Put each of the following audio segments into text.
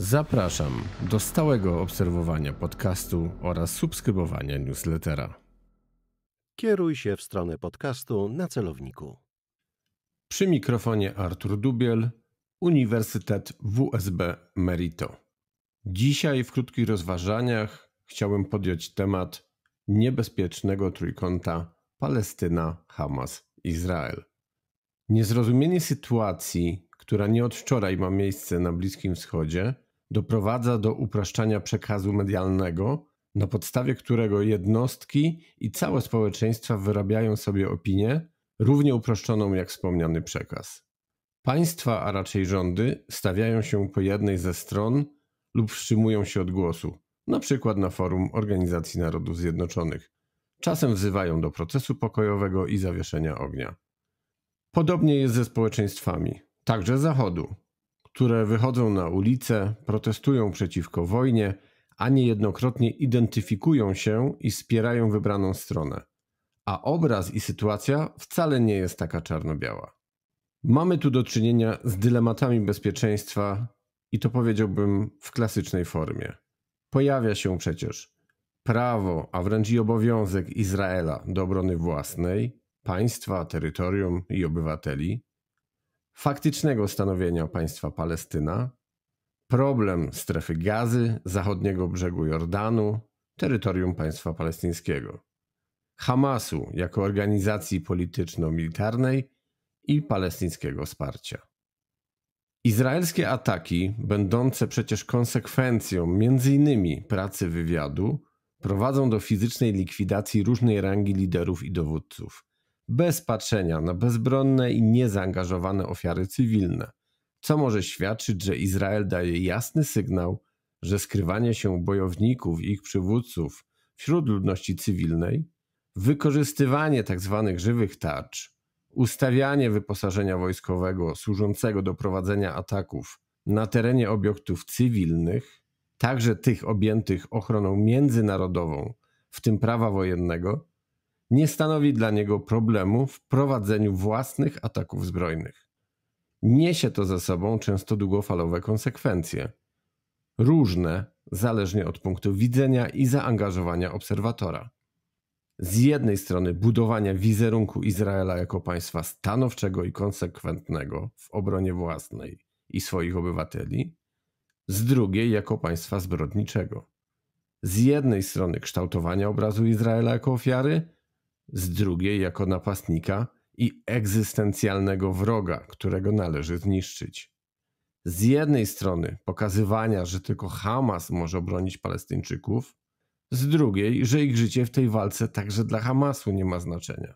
Zapraszam do stałego obserwowania podcastu oraz subskrybowania newslettera. Kieruj się w stronę podcastu na celowniku. Przy mikrofonie Artur Dubiel, Uniwersytet WSB Merito. Dzisiaj w krótkich rozważaniach chciałem podjąć temat niebezpiecznego trójkąta Palestyna-Hamas-Izrael. Niezrozumienie sytuacji, która nie od wczoraj ma miejsce na Bliskim Wschodzie, doprowadza do upraszczania przekazu medialnego, na podstawie którego jednostki i całe społeczeństwa wyrabiają sobie opinię, równie uproszczoną jak wspomniany przekaz. Państwa, a raczej rządy, stawiają się po jednej ze stron lub wstrzymują się od głosu, na przykład na forum Organizacji Narodów Zjednoczonych. Czasem wzywają do procesu pokojowego i zawieszenia ognia. Podobnie jest ze społeczeństwami, także Zachodu, które wychodzą na ulice, protestują przeciwko wojnie, a niejednokrotnie identyfikują się i wspierają wybraną stronę. A obraz i sytuacja wcale nie jest taka czarno-biała. Mamy tu do czynienia z dylematami bezpieczeństwa i to powiedziałbym w klasycznej formie. Pojawia się przecież prawo, a wręcz i obowiązek Izraela do obrony własnej, państwa, terytorium i obywateli, faktycznego stanowienia państwa Palestyna, problem strefy gazy, zachodniego brzegu Jordanu, terytorium państwa palestyńskiego, Hamasu jako organizacji polityczno-militarnej i palestyńskiego wsparcia. Izraelskie ataki, będące przecież konsekwencją m.in. pracy wywiadu, prowadzą do fizycznej likwidacji różnej rangi liderów i dowódców, bez patrzenia na bezbronne i niezaangażowane ofiary cywilne, co może świadczyć, że Izrael daje jasny sygnał, że skrywanie się bojowników i ich przywódców wśród ludności cywilnej, wykorzystywanie tzw. Tak żywych tarcz, ustawianie wyposażenia wojskowego służącego do prowadzenia ataków na terenie obiektów cywilnych, także tych objętych ochroną międzynarodową, w tym prawa wojennego, nie stanowi dla niego problemu w prowadzeniu własnych ataków zbrojnych. Niesie to za sobą często długofalowe konsekwencje. Różne, zależnie od punktu widzenia i zaangażowania obserwatora. Z jednej strony budowania wizerunku Izraela jako państwa stanowczego i konsekwentnego w obronie własnej i swoich obywateli, z drugiej jako państwa zbrodniczego. Z jednej strony kształtowania obrazu Izraela jako ofiary, z drugiej jako napastnika i egzystencjalnego wroga, którego należy zniszczyć. Z jednej strony pokazywania, że tylko Hamas może obronić Palestyńczyków, z drugiej, że ich życie w tej walce także dla Hamasu nie ma znaczenia.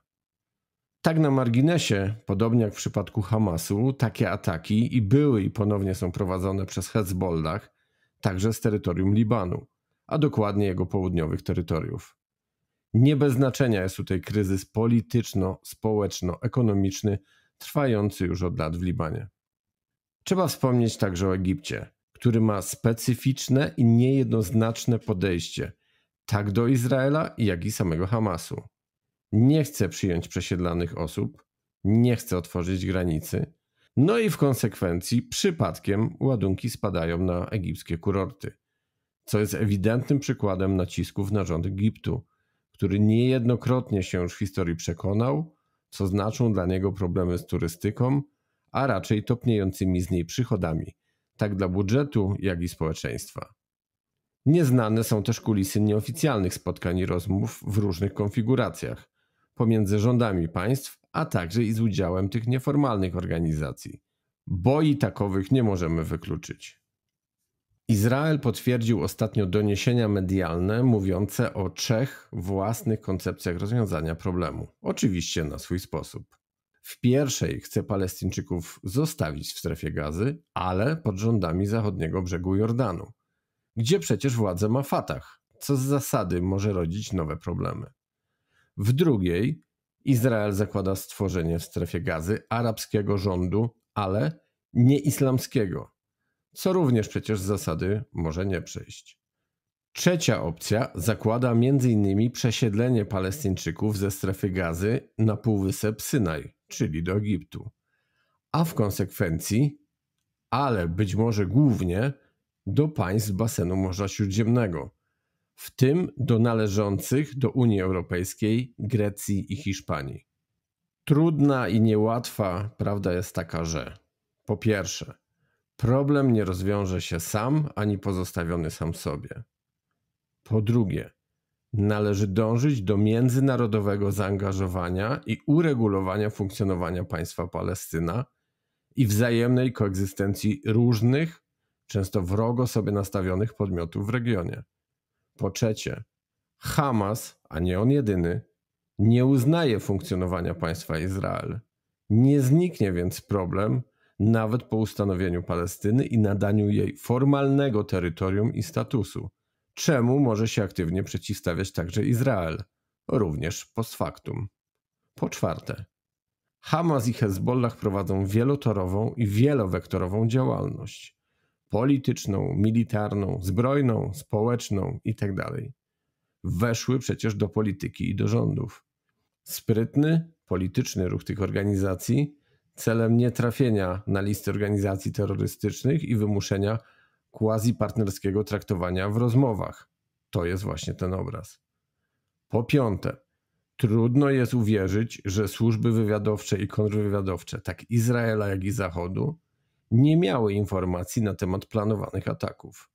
Tak na marginesie, podobnie jak w przypadku Hamasu, takie ataki i były i ponownie są prowadzone przez Hezbollah, także z terytorium Libanu, a dokładnie jego południowych terytoriów. Nie bez znaczenia jest tutaj kryzys polityczno-społeczno-ekonomiczny trwający już od lat w Libanie. Trzeba wspomnieć także o Egipcie, który ma specyficzne i niejednoznaczne podejście tak do Izraela, jak i samego Hamasu. Nie chce przyjąć przesiedlanych osób, nie chce otworzyć granicy, no i w konsekwencji przypadkiem ładunki spadają na egipskie kurorty, co jest ewidentnym przykładem nacisków na rząd Egiptu, który niejednokrotnie się już w historii przekonał, co znaczą dla niego problemy z turystyką, a raczej topniejącymi z niej przychodami, tak dla budżetu, jak i społeczeństwa. Nieznane są też kulisy nieoficjalnych spotkań i rozmów w różnych konfiguracjach pomiędzy rządami państw, a także i z udziałem tych nieformalnych organizacji, bo i takowych nie możemy wykluczyć. Izrael potwierdził ostatnio doniesienia medialne mówiące o trzech własnych koncepcjach rozwiązania problemu, oczywiście na swój sposób. W pierwszej chce Palestyńczyków zostawić w strefie gazy, ale pod rządami zachodniego brzegu Jordanu, gdzie przecież władzę ma Fatah, co z zasady może rodzić nowe problemy. W drugiej Izrael zakłada stworzenie w strefie gazy arabskiego rządu, ale nie islamskiego, co również przecież z zasady może nie przejść. Trzecia opcja zakłada m.in. przesiedlenie Palestyńczyków ze strefy gazy na Półwysep Synaj, czyli do Egiptu, a w konsekwencji, ale być może głównie, do państw basenu Morza Śródziemnego, w tym do należących do Unii Europejskiej, Grecji i Hiszpanii. Trudna i niełatwa prawda jest taka, że po pierwsze, Problem nie rozwiąże się sam ani pozostawiony sam sobie. Po drugie, należy dążyć do międzynarodowego zaangażowania i uregulowania funkcjonowania państwa Palestyna i wzajemnej koegzystencji różnych, często wrogo sobie nastawionych podmiotów w regionie. Po trzecie, Hamas, a nie on jedyny, nie uznaje funkcjonowania państwa Izrael. Nie zniknie więc problem, nawet po ustanowieniu Palestyny i nadaniu jej formalnego terytorium i statusu, czemu może się aktywnie przeciwstawiać także Izrael, również post factum. Po czwarte, Hamas i Hezbollah prowadzą wielotorową i wielowektorową działalność polityczną, militarną, zbrojną, społeczną itd. Tak Weszły przecież do polityki i do rządów. Sprytny, polityczny ruch tych organizacji celem nietrafienia na listy organizacji terrorystycznych i wymuszenia quasi-partnerskiego traktowania w rozmowach. To jest właśnie ten obraz. Po piąte, trudno jest uwierzyć, że służby wywiadowcze i kontrwywiadowcze, tak Izraela, jak i Zachodu, nie miały informacji na temat planowanych ataków.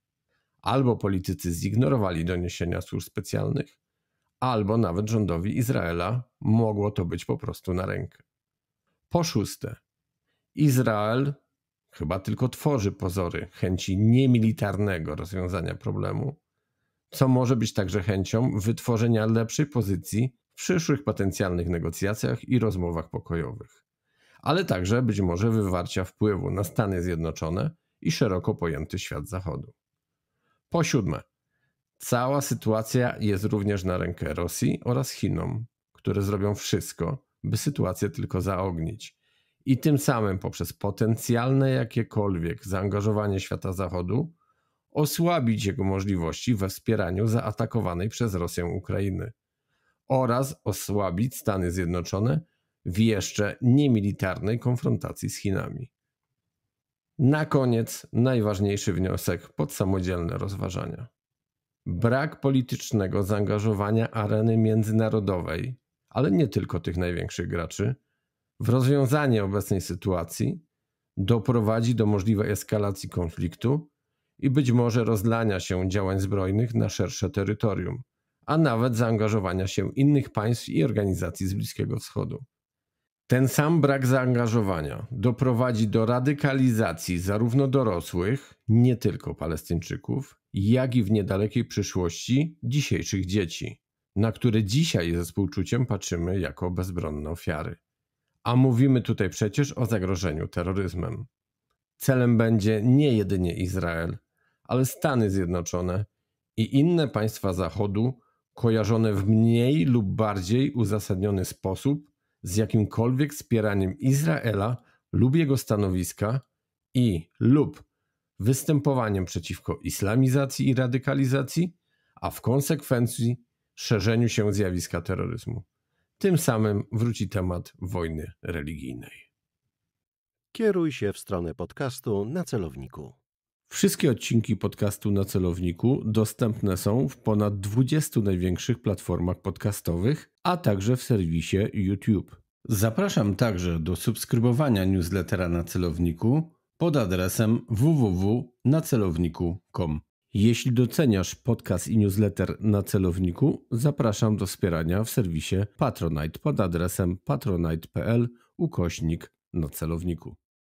Albo politycy zignorowali doniesienia służb specjalnych, albo nawet rządowi Izraela mogło to być po prostu na rękę. Po szóste, Izrael chyba tylko tworzy pozory chęci niemilitarnego rozwiązania problemu, co może być także chęcią wytworzenia lepszej pozycji w przyszłych potencjalnych negocjacjach i rozmowach pokojowych, ale także być może wywarcia wpływu na Stany Zjednoczone i szeroko pojęty świat Zachodu. Po siódme, cała sytuacja jest również na rękę Rosji oraz Chinom, które zrobią wszystko, by sytuację tylko zaognić. I tym samym poprzez potencjalne jakiekolwiek zaangażowanie świata Zachodu osłabić jego możliwości we wspieraniu zaatakowanej przez Rosję Ukrainy oraz osłabić Stany Zjednoczone w jeszcze niemilitarnej konfrontacji z Chinami. Na koniec najważniejszy wniosek pod samodzielne rozważania. Brak politycznego zaangażowania areny międzynarodowej ale nie tylko tych największych graczy, w rozwiązanie obecnej sytuacji doprowadzi do możliwej eskalacji konfliktu i być może rozlania się działań zbrojnych na szersze terytorium, a nawet zaangażowania się innych państw i organizacji z Bliskiego Wschodu. Ten sam brak zaangażowania doprowadzi do radykalizacji zarówno dorosłych, nie tylko Palestyńczyków, jak i w niedalekiej przyszłości dzisiejszych dzieci na które dzisiaj ze współczuciem patrzymy jako bezbronne ofiary. A mówimy tutaj przecież o zagrożeniu terroryzmem. Celem będzie nie jedynie Izrael, ale Stany Zjednoczone i inne państwa Zachodu kojarzone w mniej lub bardziej uzasadniony sposób z jakimkolwiek wspieraniem Izraela lub jego stanowiska i lub występowaniem przeciwko islamizacji i radykalizacji, a w konsekwencji szerzeniu się zjawiska terroryzmu. Tym samym wróci temat wojny religijnej. Kieruj się w stronę podcastu na celowniku. Wszystkie odcinki podcastu na celowniku dostępne są w ponad 20 największych platformach podcastowych, a także w serwisie YouTube. Zapraszam także do subskrybowania newslettera na celowniku pod adresem www.nacelowniku.com. Jeśli doceniasz podcast i newsletter na celowniku, zapraszam do wspierania w serwisie Patronite pod adresem patronite.pl ukośnik na celowniku.